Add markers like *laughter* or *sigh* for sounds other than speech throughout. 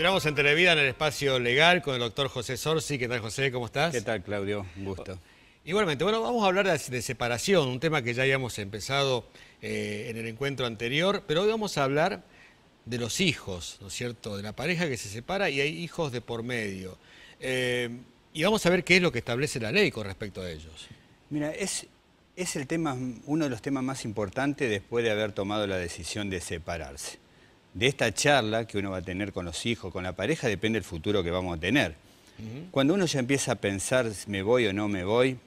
Estamos en en el espacio legal con el doctor José Sorsi. ¿Qué tal, José? ¿Cómo estás? ¿Qué tal, Claudio? Un gusto. Igualmente, bueno, vamos a hablar de, separación, un tema que ya habíamos empezado eh, en el encuentro anterior, pero hoy vamos a hablar de los hijos, ¿no es cierto? De la pareja que se separa y hay hijos de por medio. Eh, y vamos a ver qué es lo que establece la ley con respecto a ellos. Mira, es, es el tema, uno de los temas más importantes después de haber tomado la decisión de separarse de esta charla que uno va a tener con los hijos, con la pareja, depende el futuro que vamos a tener. Cuando uno ya empieza a pensar si me voy o no me voy,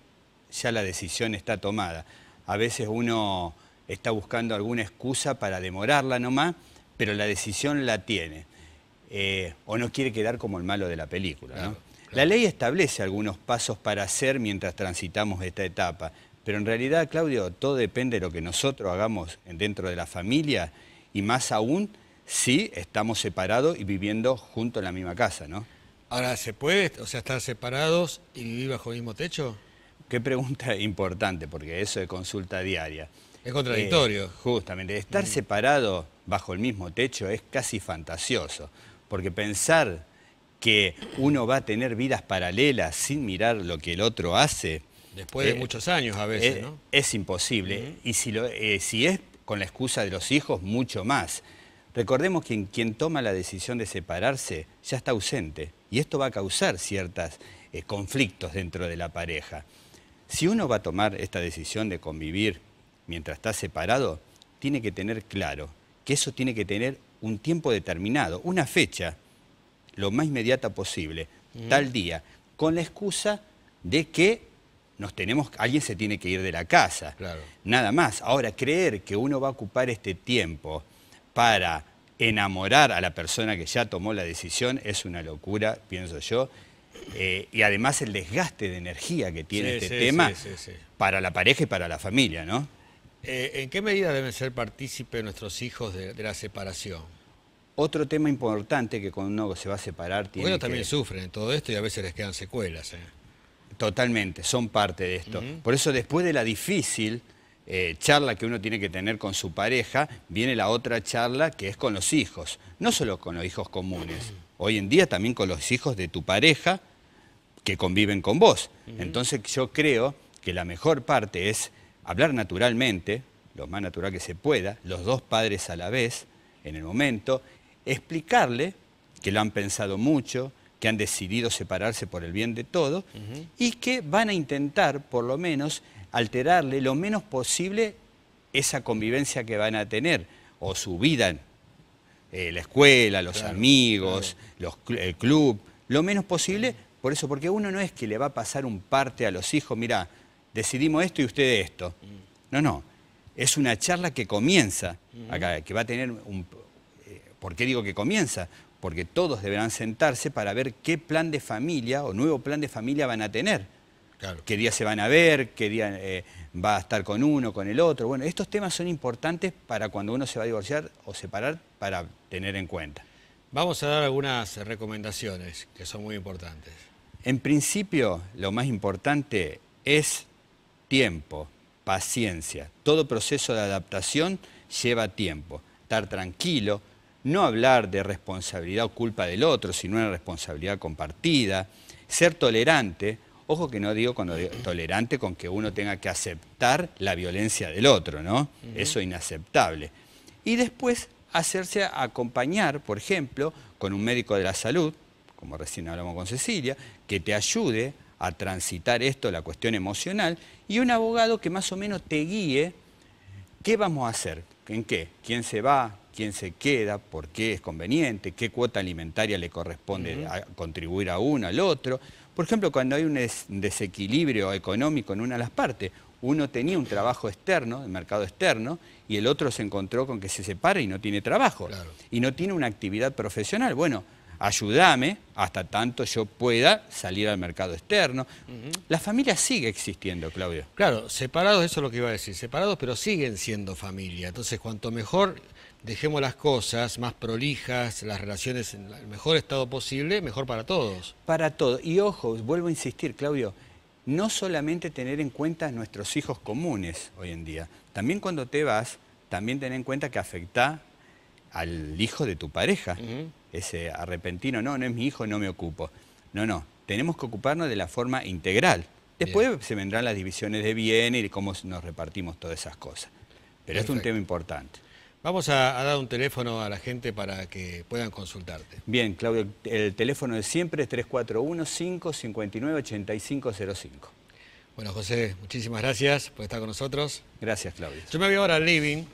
ya la decisión está tomada. A veces uno está buscando alguna excusa para demorarla nomás, pero la decisión la tiene. Eh, o no quiere quedar como el malo de la película. La ley establece algunos pasos para hacer mientras transitamos esta etapa, pero en realidad, Claudio, todo depende de lo que nosotros hagamos dentro de la familia y más aún Sí, estamos separados y viviendo juntos en la misma casa, ¿no? Ahora, ¿se puede, o sea, estar separados y vivir bajo el mismo techo? Qué pregunta *laughs* importante, porque eso es consulta diaria. Es contradictorio. Eh, justamente, estar separados mm. separado bajo el mismo techo es casi fantasioso, porque pensar que uno va a tener vidas paralelas sin mirar lo que el otro hace. Después de eh, muchos años a veces, es, eh, ¿no? Es imposible. Y si es con la excusa de los hijos, mucho más. Recordemos que quien toma la decisión de separarse ya está ausente y esto va a causar ciertos eh, conflictos dentro de la pareja. Si uno va a tomar esta decisión de convivir mientras está separado, tiene que tener claro que eso tiene que tener un tiempo determinado, una fecha, lo más inmediata posible, mm. tal día, con la excusa de que nos tenemos, alguien se tiene que ir de la casa. Nada más. Ahora, creer que uno va a ocupar este tiempo para enamorar a la persona que ya tomó la decisión es una locura, pienso yo. Eh, y además el desgaste de energía que tiene este tema para la pareja y para la familia, ¿no? Eh, ¿En qué medida deben ser partícipes nuestros hijos de, la separación? Otro tema importante que cuando uno se va a separar tiene Bueno, también sufren todo esto y a veces les quedan secuelas. ¿eh? Totalmente, son parte de esto. Por eso después de la difícil, eh, charla que uno tiene que tener con su pareja, viene la otra charla que es con los hijos, no solo con los hijos comunes, hoy en día también con los hijos de tu pareja que conviven con vos. Entonces yo creo que la mejor parte es hablar naturalmente, lo más natural que se pueda, los dos padres a la vez, en el momento, explicarle que lo han pensado mucho, que han decidido separarse por el bien de todo y que van a intentar por lo menos alterarle lo menos posible esa convivencia que van a tener o su vida, en eh, la escuela, los amigos, el club, lo menos posible, por eso, porque uno no es que le va a pasar un parte a los hijos, mira, decidimos esto y usted esto. Mm. No, no, es una charla que comienza, mm. acá, que va a tener un... Eh, ¿Por qué digo que comienza? Porque todos deberán sentarse para ver qué plan de familia o nuevo plan de familia van a tener qué día se van a ver, qué día eh, va a estar con uno, con el otro. Bueno, estos temas son importantes para cuando uno se va a divorciar o separar, para tener en cuenta. Vamos a dar algunas recomendaciones que son muy importantes. En principio, lo más importante es tiempo, paciencia. Todo proceso de adaptación lleva tiempo. Estar tranquilo, no hablar de responsabilidad o culpa del otro, sino una responsabilidad compartida. Ser tolerante, Ojo que no digo cuando tolerante con que uno tenga que aceptar la violencia del otro, ¿no? Eso es inaceptable. Y después hacerse acompañar, por ejemplo, con un médico de la salud, como recién hablamos con Cecilia, que te ayude a transitar esto, la cuestión emocional, y un abogado que más o menos te guíe qué vamos a hacer, en qué, quién se va, quién se queda, por qué es conveniente, qué cuota alimentaria le corresponde a contribuir a uno, al otro. Por ejemplo, cuando hay un desequilibrio económico en una de las partes, uno tenía un trabajo externo, el mercado externo, y el otro se encontró con que se separa y no tiene trabajo, y no tiene una actividad profesional. Bueno, ayúdame hasta tanto yo pueda salir al mercado externo. La familia sigue existiendo, Claudio. Claro, separados, eso es lo que iba a decir, separados, pero siguen siendo familia. Entonces, cuanto mejor dejemos las cosas más prolijas, las relaciones en el mejor estado posible, mejor para todos. Para todos. Y ojo, vuelvo a insistir, Claudio, no solamente tener en cuenta nuestros hijos comunes hoy en día, también cuando te vas, también tener en cuenta que afecta al hijo de tu pareja. Ese arrepentino, no, no es mi hijo, no me ocupo. No, no, tenemos que ocuparnos de la forma integral. Después se vendrán las divisiones de bienes y cómo nos repartimos todas esas cosas. Pero es un tema importante. Vamos a, dar un teléfono a la gente para que puedan consultarte. Bien, Claudio, el teléfono de siempre es 341-559-8505. Bueno, José, muchísimas gracias por estar con nosotros. Gracias, Claudio. Yo me voy ahora al living.